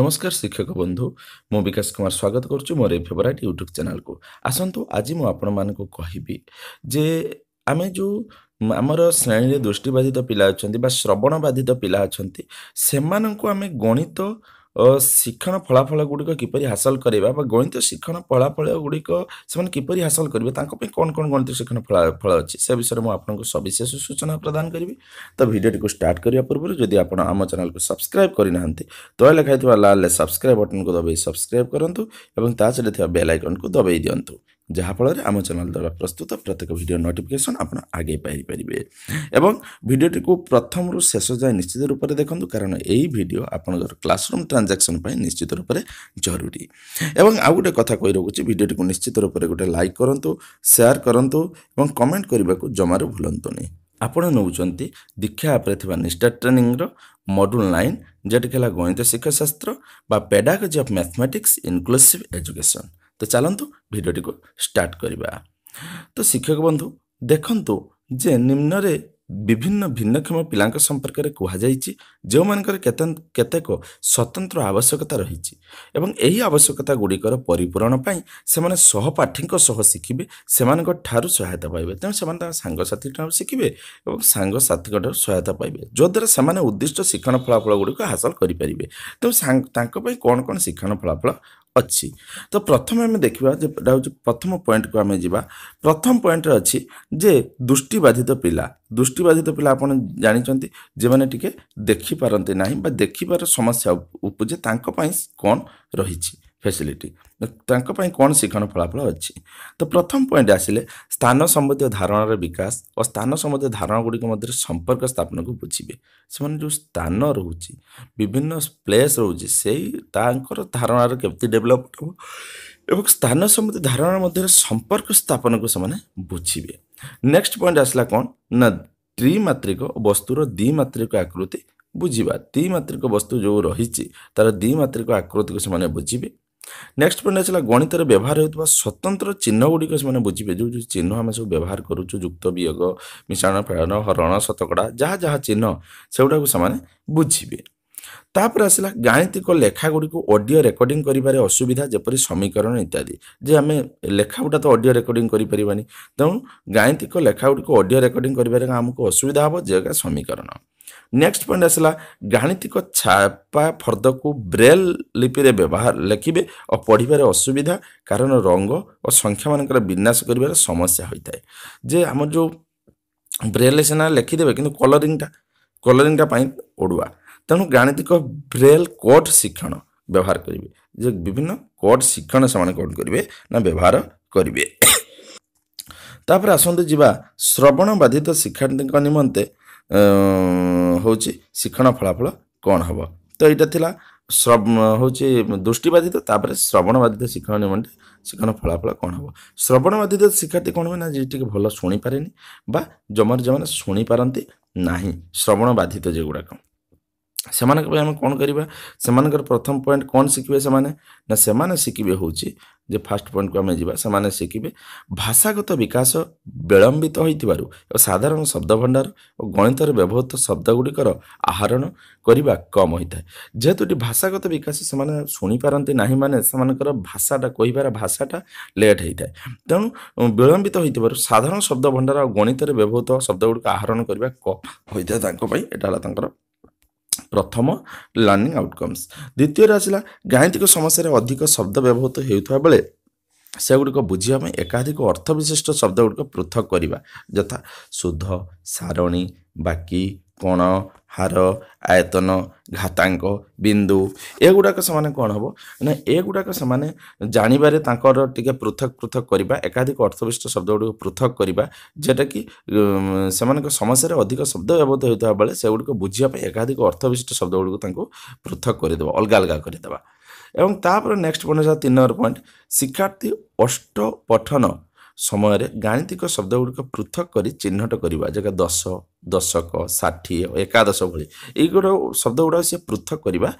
ନମସ୍କାର ଶିକ୍ଷକ ବନ୍ଧୁ ମୁଁ ବିକାଶ କୁମାର ସ୍ୱାଗତ କରୁଛି ମୋର ଏ ଫେଭରାଇଟ୍ ୟୁଟ୍ୟୁବ୍ ଚ୍ୟାନେଲ୍କୁ ଆସନ୍ତୁ ଆଜି ମୁଁ ଆପଣମାନଙ୍କୁ କହିବି ଯେ ଆମେ ଯେଉଁ ଆମର ଶ୍ରେଣୀରେ ଦୃଷ୍ଟିବାଧିତ ପିଲା ଅଛନ୍ତି ବା ଶ୍ରବଣ ବାଧିତ ପିଲା ଅଛନ୍ତି ସେମାନଙ୍କୁ ଆମେ ଗଣିତ शिक्षण फलाफल गुडिकपरि हासल्या वा गणित शिक्षण फलाफल गुडिकपरि हासल गरे तपाईँ कणित शिक्षण फलाफल अस्ति म सविशेष सूचना प्रदान गरे भिडियो को स्टार्ट गर्दा पूर्व जिम्मी आउँ आम च्याने सब्सक्राइब गरिखाहो लालले सब्सक्राइब बटनको दबै सब्सक्रब्नु छैन आइकन को दबै दिनु ଯାହାଫଳରେ ଆମ ଚ୍ୟାନେଲ୍ ଦ୍ୱାରା ପ୍ରସ୍ତୁତ ପ୍ରତ୍ୟେକ ଭିଡ଼ିଓ ନୋଟିଫିକେସନ୍ ଆପଣ ଆଗେଇ ପାଇପାରିବେ ଏବଂ ଭିଡ଼ିଓଟିକୁ ପ୍ରଥମରୁ ଶେଷ ଯାଏଁ ନିଶ୍ଚିତ ରୂପରେ ଦେଖନ୍ତୁ କାରଣ ଏହି ଭିଡ଼ିଓ ଆପଣଙ୍କର କ୍ଲାସରୁମ୍ ଟ୍ରାଞ୍ଜାକ୍ସନ୍ ପାଇଁ ନିଶ୍ଚିତ ରୂପରେ ଜରୁରୀ ଏବଂ ଆଉ ଗୋଟେ କଥା କହି ରଖୁଛି ଭିଡ଼ିଓଟିକୁ ନିଶ୍ଚିତ ରୂପରେ ଗୋଟେ ଲାଇକ୍ କରନ୍ତୁ ସେୟାର କରନ୍ତୁ ଏବଂ କମେଣ୍ଟ କରିବାକୁ ଜମାରୁ ଭୁଲନ୍ତୁନି ଆପଣ ନେଉଛନ୍ତି ଦୀକ୍ଷା ଆପ୍ରେ ଥିବା ନିଷ୍ଠା ଟ୍ରେନିଂର ମଡ୍ୟୁଲ୍ ନାଇନ୍ ଯେଉଁଟାକି ହେଲା ଗଣିତ ଶିକ୍ଷାଶାସ୍ତ୍ର ବା pedagogy of mathematics inclusive education ତ ଚାଲନ୍ତୁ ଭିଡ଼ିଓଟିକୁ ଷ୍ଟାର୍ଟ କରିବା ତ ଶିକ୍ଷକ ବନ୍ଧୁ ଦେଖନ୍ତୁ ଯେ ନିମ୍ନରେ ବିଭିନ୍ନ ଭିନ୍ନକ୍ଷମ ପିଲାଙ୍କ ସମ୍ପର୍କରେ କୁହାଯାଇଛି ଯେଉଁମାନଙ୍କର କେତେ କେତେକ ସ୍ୱତନ୍ତ୍ର ଆବଶ୍ୟକତା ରହିଛି ଏବଂ ଏହି ଆବଶ୍ୟକତା ଗୁଡ଼ିକର ପରିପୂରଣ ପାଇଁ ସେମାନେ ସହପାଠୀଙ୍କ ସହ ଶିଖିବେ ସେମାନଙ୍କ ଠାରୁ ସହାୟତା ପାଇବେ ତେଣୁ ସେମାନେ ତାଙ୍କ ସାଙ୍ଗସାଥିଠାରୁ ଶିଖିବେ ଏବଂ ସାଙ୍ଗସାଥିଙ୍କଠାରୁ ସହାୟତା ପାଇବେ ଯଦ୍ୱାରା ସେମାନେ ଉଦ୍ଦିଷ୍ଟ ଶିକ୍ଷଣ ଫଳାଫଳ ଗୁଡ଼ିକ ହାସଲ କରିପାରିବେ ତେଣୁ ତାଙ୍କ ପାଇଁ କ'ଣ କ'ଣ ଶିକ୍ଷଣ ଫଳାଫଳ ଅଛି ତ ପ୍ରଥମେ ଆମେ ଦେଖିବା ଯେ ଏଇଟା ହେଉଛି ପ୍ରଥମ ପଏଣ୍ଟକୁ ଆମେ ଯିବା ପ୍ରଥମ ପଏଣ୍ଟରେ ଅଛି ଯେ ଦୃଷ୍ଟିବାଧିତ ପିଲା ଦୃଷ୍ଟିବାଧିତ ପିଲା ଆପଣ ଜାଣିଛନ୍ତି ଯେଉଁମାନେ ଟିକେ ଦେଖିପାରନ୍ତି ନାହିଁ ବା ଦେଖିବାର ସମସ୍ୟା ଉପୁଜେ ତାଙ୍କ ପାଇଁ କ'ଣ ରହିଛି ଫେସିଲିଟି ତାଙ୍କ ପାଇଁ କ'ଣ ଶିକ୍ଷଣ ଫଳାଫଳ ଅଛି ତ ପ୍ରଥମ ପଏଣ୍ଟ ଆସିଲେ ସ୍ଥାନ ସମ୍ବନ୍ଧୀୟ ଧାରଣାର ବିକାଶ ଓ ସ୍ଥାନ ସମ୍ବନ୍ଧୀୟ ଧାରଣା ଗୁଡ଼ିକ ମଧ୍ୟରେ ସମ୍ପର୍କ ସ୍ଥାପନକୁ ବୁଝିବେ ସେମାନେ ଯେଉଁ ସ୍ଥାନ ରହୁଛି ବିଭିନ୍ନ ପ୍ଲେସ୍ ରହୁଛି ସେଇ ତାଙ୍କର ଧାରଣାର କେମିତି ଡେଭଲପ୍ ହେବ ଏବଂ ସ୍ଥାନ ସମ୍ବନ୍ଧୀୟ ଧାରଣା ମଧ୍ୟରେ ସମ୍ପର୍କ ସ୍ଥାପନକୁ ସେମାନେ ବୁଝିବେ ନେକ୍ସଟ ପଏଣ୍ଟ ଆସିଲା କ'ଣ ନା ତ୍ରିମାତ୍ରିକ ବସ୍ତୁର ଦ୍ୱିମାତ୍ରିକ ଆକୃତି ବୁଝିବା ଦ୍ୱିମାତ୍ରିକ ବସ୍ତୁ ଯେଉଁ ରହିଛି ତା'ର ଦ୍ୱିମାତ୍ରିକ ଆକୃତିକୁ ସେମାନେ ବୁଝିବେ ନେକ୍ସଟ ପଏଣ୍ଟ ଆସିଲା ଗଣିତରେ ବ୍ୟବହାର ହେଉଥିବା ସ୍ୱତନ୍ତ୍ର ଚିହ୍ନ ଗୁଡ଼ିକ ସେମାନେ ବୁଝିବେ ଯେଉଁ ଯେଉଁ ଚିହ୍ନ ଆମେ ସବୁ ବ୍ୟବହାର କରୁଛୁ ଯୁକ୍ତ ବିୟୋଗ ମିଶାଣ ଫେଳନ ହରଣ ଶତକଡ଼ା ଯାହା ଯାହା ଚିହ୍ନ ସେଗୁଡ଼ାକୁ ସେମାନେ ବୁଝିବେ ତାପରେ ଆସିଲା ଗାଣିତିକ ଲେଖାଗୁଡ଼ିକୁ ଅଡ଼ିଓ ରେକର୍ଡିଂ କରିବାରେ ଅସୁବିଧା ଯେପରି ସମୀକରଣ ଇତ୍ୟାଦି ଯେ ଆମେ ଲେଖାଗୁଡ଼ା ତ ଅଡ଼ିଓ ରେକର୍ଡିଂ କରିପାରିବାନି ତେଣୁ ଗାଣିତିକ ଲେଖାଗୁଡ଼ିକୁ ଅଡ଼ିଓ ରେକର୍ଡିଂ କରିବାରେ ଆମକୁ ଅସୁବିଧା ହେବ ଯେଉଁଟା ସମୀକରଣ ନେକ୍ସଟ ପଏଣ୍ଟ ଆସିଲା ଗାଣିତିକ ଛାପା ଫର୍ଦ୍ଦକୁ ବ୍ରେଲ ଲିପିରେ ବ୍ୟବହାର ଲେଖିବେ ଓ ପଢ଼ିବାରେ ଅସୁବିଧା କାରଣ ରଙ୍ଗ ଓ ସଂଖ୍ୟାମାନଙ୍କର ବିନାଶ କରିବାର ସମସ୍ୟା ହୋଇଥାଏ ଯେ ଆମର ଯେଉଁ ବ୍ରେଲ ସେନା ଲେଖିଦେବେ କିନ୍ତୁ କଲରିଂଟା କଲରିଂଟା ପାଇଁ ଓଡ଼ୁଆ ତେଣୁ ଗାଣିତିକ ବ୍ରେଲ୍ କୋଡ଼୍ ଶିକ୍ଷଣ ବ୍ୟବହାର କରିବେ ଯେ ବିଭିନ୍ନ କୋଡ଼୍ ଶିକ୍ଷଣ ସେମାନେ କ'ଣ କରିବେ ନା ବ୍ୟବହାର କରିବେ ତାପରେ ଆସନ୍ତୁ ଯିବା ଶ୍ରବଣ ବାଧିତ ଶିକ୍ଷାର୍ଥୀଙ୍କ ନିମନ୍ତେ ହେଉଛି ଶିକ୍ଷଣ ଫଳାଫଳ କ'ଣ ହେବ ତ ଏଇଟା ଥିଲା ହେଉଛି ଦୃଷ୍ଟିବାଧିତ ତାପରେ ଶ୍ରବଣବାଧିତ ଶିକ୍ଷଣ ନିମନ୍ତେ ଶିକ୍ଷଣ ଫଳାଫଳ କ'ଣ ହେବ ଶ୍ରବଣବାଧିତ ଶିକ୍ଷାର୍ଥୀ କ'ଣ ହୁଏ ନା ଯିଏ ଟିକେ ଭଲ ଶୁଣିପାରେନି ବା ଜମାରୁ ଯେଉଁମାନେ ଶୁଣିପାରନ୍ତି ନାହିଁ ଶ୍ରବଣବାଧିତ ଯେଉଁଗୁଡ଼ାକ ସେମାନଙ୍କ ପାଇଁ ଆମେ କ'ଣ କରିବା ସେମାନଙ୍କର ପ୍ରଥମ ପଏଣ୍ଟ କ'ଣ ଶିଖିବେ ସେମାନେ ନା ସେମାନେ ଶିଖିବେ ହେଉଛି ଯେ ଫାଷ୍ଟ ପଏଣ୍ଟକୁ ଆମେ ଯିବା ସେମାନେ ଶିଖିବେ ଭାଷାଗତ ବିକାଶ ବିଳମ୍ବିତ ହୋଇଥିବାରୁ ସାଧାରଣ ଶବ୍ଦ ଭଣ୍ଡାର ଓ ଗଣିତରେ ବ୍ୟବହୃତ ଶବ୍ଦ ଗୁଡ଼ିକର ଆହରଣ କରିବା କମ୍ ହୋଇଥାଏ ଯେହେତୁ ଏଠି ଭାଷାଗତ ବିକାଶ ସେମାନେ ଶୁଣିପାରନ୍ତି ନାହିଁ ମାନେ ସେମାନଙ୍କର ଭାଷାଟା କହିବାର ଭାଷାଟା ଲେଟ୍ ହୋଇଥାଏ ତେଣୁ ବିଳମ୍ବିତ ହୋଇଥିବାରୁ ସାଧାରଣ ଶବ୍ଦ ଭଣ୍ଡାର ଆଉ ଗଣିତରେ ବ୍ୟବହୃତ ଶବ୍ଦ ଗୁଡ଼ିକ ଆହରଣ କରିବା କମ୍ ହୋଇଥାଏ ତାଙ୍କ ପାଇଁ ଏଇଟା ହେଲା ତାଙ୍କର ପ୍ରଥମ ଲର୍ଣ୍ଣିଂ ଆଉଟକମ୍ସ ଦ୍ୱିତୀୟରେ ଆସିଲା ଗାଣିତିକ ସମସ୍ୟାରେ ଅଧିକ ଶବ୍ଦ ବ୍ୟବହୃତ ହେଉଥିବା ବେଳେ ସେଗୁଡ଼ିକ ବୁଝିବା ପାଇଁ ଏକାଧିକ ଅର୍ଥ ବିଶିଷ୍ଟ ଶବ୍ଦ ଗୁଡ଼ିକ ପୃଥକ୍ କରିବା ଯଥା ସୁଧ ସାରଣୀ ବାକି କୋଣ ହାର ଆୟତନ ଘାତାଙ୍କ ବିନ୍ଦୁ ଏଗୁଡ଼ାକ ସେମାନେ କ'ଣ ହେବ ନା ଏଗୁଡ଼ାକ ସେମାନେ ଜାଣିବାରେ ତାଙ୍କର ଟିକିଏ ପୃଥକ ପୃଥକ କରିବା ଏକାଧିକ ଅର୍ଥବିଷ୍ଟ ଗୁଡ଼ିକୁ ପୃଥକ କରିବା ଯେଉଁଟାକି ସେମାନଙ୍କ ସମସ୍ୟାରେ ଅଧିକ ଶବ୍ଦ ବ୍ୟବହୃତ ହେଉଥିବା ବେଳେ ସେଗୁଡ଼ିକ ବୁଝିବା ପାଇଁ ଏକାଧିକ ଅର୍ଥବିଷ୍ଟ ଗୁଡ଼ିକୁ ତାଙ୍କୁ ପୃଥକ କରିଦେବା ଅଲଗା ଅଲଗା କରିଦେବା ଏବଂ ତାପରେ ନେକ୍ସଟ ପଏଣ୍ଟ ହେଲା ତିନି ନମ୍ବର ପଏଣ୍ଟ ଶିକ୍ଷାର୍ଥୀ ଅଷ୍ଟ ପଠନ ସମୟରେ ଗାଣିତିକ ଶବ୍ଦ ଗୁଡ଼ିକ ପୃଥକ କରି ଚିହ୍ନଟ କରିବା ଯେଉଁ ଦଶ ଦଶକ ଷାଠିଏ ଏକାଦଶ ଭଳି ଏଇଗୁଡ଼ା ଗୁଡ଼ାକ ସେ ପୃଥକ କରିବା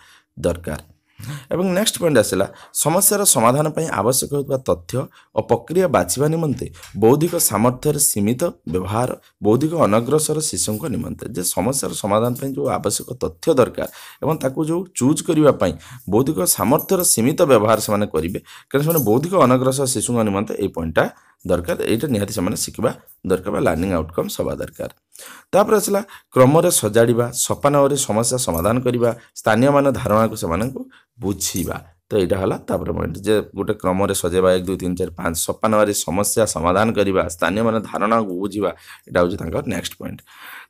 ଦରକାର ଏବଂ ନେକ୍ସଟ ପଏଣ୍ଟ ଆସିଲା ସମସ୍ୟାର ସମାଧାନ ପାଇଁ ଆବଶ୍ୟକ ହେଉଥିବା ତଥ୍ୟ ଓ ପ୍ରକ୍ରିୟା ବାଛିବା ନିମନ୍ତେ ବୌଦ୍ଧିକ ସାମର୍ଥ୍ୟରେ ସୀମିତ ବ୍ୟବହାର ବୌଦ୍ଧିକ ଅନଗ୍ରସର ଶିଶୁଙ୍କ ନିମନ୍ତେ ଯେ ସମସ୍ୟାର ସମାଧାନ ପାଇଁ ଯେଉଁ ଆବଶ୍ୟକ ତଥ୍ୟ ଦରକାର ଏବଂ ତାକୁ ଯେଉଁ ଚୁଜ୍ କରିବା ପାଇଁ ବୌଦ୍ଧିକ ସାମର୍ଥ୍ୟର ସୀମିତ ବ୍ୟବହାର ସେମାନେ କରିବେ କାରଣ ସେମାନେ ବୌଦ୍ଧିକ ଅନଗ୍ରସର ଶିଶୁଙ୍କ ନିମନ୍ତେ ଏଇ ପଏଣ୍ଟଟା ଦରକାର ଏଇଟା ନିହାତି ସେମାନେ ଶିଖିବା ଦରକାର ବା ଲାର୍ଣ୍ଣିଂ ଆଉଟକମ୍ ହେବା ଦରକାର ତାପରେ ଆସିଲା କ୍ରମରେ ସଜାଡ଼ିବା ସୋପାନରେ ସମସ୍ୟା ସମାଧାନ କରିବା ସ୍ଥାନୀୟମାନ ଧାରଣାକୁ ସେମାନଙ୍କୁ ବୁଝ ବୁଝିବା ତ ଏଇଟା ହେଲା ତାପରେ ପଏଣ୍ଟ ଯେ ଗୋଟେ କ୍ରମରେ ସଜେଇବା ଏକ ଦୁଇ ତିନି ଚାରି ପାଞ୍ଚ ସପା ନେବାରେ ସମସ୍ୟା ସମାଧାନ କରିବା ସ୍ଥାନୀୟମାନେ ଧାରଣାକୁ ବୁଝିବା ଏଇଟା ହେଉଛି ତାଙ୍କର ନେକ୍ସଟ ପଏଣ୍ଟ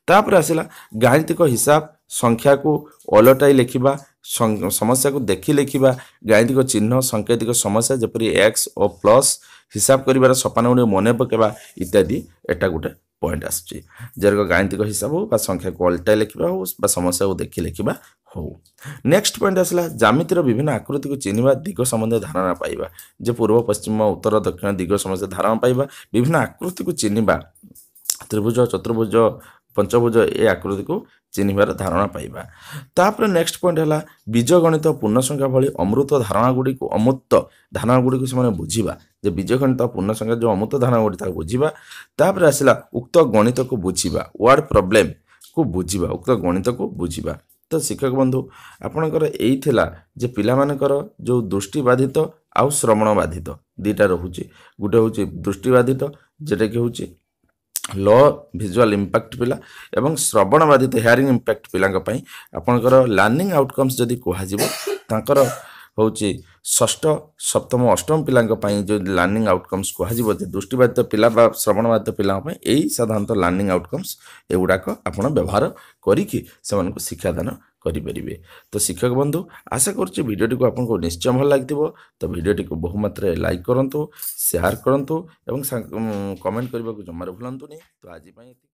ତାପରେ ଆସିଲା ଗାଣିତିକ ହିସାବ ସଂଖ୍ୟାକୁ ଓଲଟାଇ ଲେଖିବା ସମସ୍ୟାକୁ ଦେଖି ଲେଖିବା ଗାଣିତିକ ଚିହ୍ନ ସାଙ୍କେତିକ ସମସ୍ୟା ଯେପରି ଏକ୍ସ ଓ ପ୍ଲସ୍ ହିସାବ କରିବାର ସପାନ ଗୁଡ଼ିକ ମନେ ପକାଇବା ଇତ୍ୟାଦି ଏଇଟା ଗୋଟେ ପଏଣ୍ଟ ଆସୁଛି ଯାହାର ଗାଣିତିକ ହିସାବ ହଉ ବା ସଂଖ୍ୟା କ୍ୱାଲିଟାଏ ଲେଖିବା ହଉ ବା ସମସ୍ୟାକୁ ଦେଖି ଲେଖିବା ହଉ ନେକ୍ସଟ ପଏଣ୍ଟ ଆସିଲା ଜ୍ୟାମିତିର ବିଭିନ୍ନ ଆକୃତିକୁ ଚିହ୍ନିବା ଦିଗ ସମ୍ବନ୍ଧୀୟ ଧାରଣା ପାଇବା ଯେ ପୂର୍ବ ପଶ୍ଚିମ ଉତ୍ତର ଦକ୍ଷିଣ ଦିଗ ସମ୍ବନ୍ଧୀୟ ଧାରଣା ପାଇବା ବିଭିନ୍ନ ଆକୃତିକୁ ଚିହ୍ନିବା ତ୍ରିଭୁଜ ଚତୁର୍ଭୁଜ ପଞ୍ଚଭୁଜ ଏ ଆକୃତିକୁ ଚିହ୍ନିବାର ଧାରଣା ପାଇବା ତାପରେ ନେକ୍ସଟ ପଏଣ୍ଟ ହେଲା ବୀଜଗଣିତ ପୂର୍ଣ୍ଣସଂଖ୍ୟା ଭଳି ଅମୃତ ଧାରଣାଗୁଡ଼ିକୁ ଅମୃତ ଧାରଣାଗୁଡ଼ିକୁ ସେମାନେ ବୁଝିବା ଯେ ବୀଜଗଣିତ ପୂର୍ଣ୍ଣସଂଖ୍ୟା ଯେଉଁ ଅମୃତ ଧାରଣାଗୁଡ଼ିକ ତାକୁ ବୁଝିବା ତାପରେ ଆସିଲା ଉକ୍ତ ଗଣିତକୁ ବୁଝିବା ୱାର୍ଡ଼ ପ୍ରୋବ୍ଲେମ୍କୁ ବୁଝିବା ଉକ୍ତ ଗଣିତକୁ ବୁଝିବା ତ ଶିକ୍ଷକ ବନ୍ଧୁ ଆପଣଙ୍କର ଏଇ ଥିଲା ଯେ ପିଲାମାନଙ୍କର ଯେଉଁ ଦୃଷ୍ଟିବାଧିତ ଆଉ ଶ୍ରବଣ ବାଧିତ ଦୁଇଟା ରହୁଛି ଗୋଟେ ହେଉଛି ଦୃଷ୍ଟିବାଧିତ ଯେଉଁଟାକି ହେଉଛି लो भिजुआल इम्पाक्ट पिला एवं श्रवण बाधित हियरिंग इम्पाक्ट पिलाଙ୍କ ପାଇଁ ଆପଣଙ୍କର ଲର୍ଣ୍ଣିଂ ଆଉଟକମ୍ସ ଯଦି କୁହାଯିବ ତାଙ୍କର ହେଉଛି ଷଷ୍ଠ ସପ୍ତମ ଅଷ୍ଟମ ପିଲାଙ୍କ ପାଇଁ ଯେଉଁ ଲର୍ଣ୍ଣିଂ ଆଉଟକମ୍ସ କୁହାଯିବ ଯେ ଦୃଷ୍ଟିବାଧିତ ପିଲା ବା ଶ୍ରବଣବାଧିତ ପିଲାଙ୍କ ପାଇଁ ଏଇ ସାଧାରଣତଃ ଲର୍ଣ୍ଣିଂ ଆଉଟକମ୍ସ ଏଗୁଡ଼ାକ ଆପଣ ବ୍ୟବହାର କରିକି ସେମାନଙ୍କୁ ଶିକ୍ଷାଦାନ କରିପାରିବେ ତ ଶିକ୍ଷକ ବନ୍ଧୁ ଆଶା କରୁଛି ଭିଡ଼ିଓଟିକୁ ଆପଣଙ୍କୁ ନିଶ୍ଚୟ ଭଲ ଲାଗିଥିବ ତ ଭିଡ଼ିଓଟିକୁ ବହୁ ମାତ୍ରାରେ ଲାଇକ୍ କରନ୍ତୁ ସେୟାର କରନ୍ତୁ ଏବଂ କମେଣ୍ଟ କରିବାକୁ ଜମାରୁ ଭୁଲନ୍ତୁନି ତ ଆଜି ପାଇଁ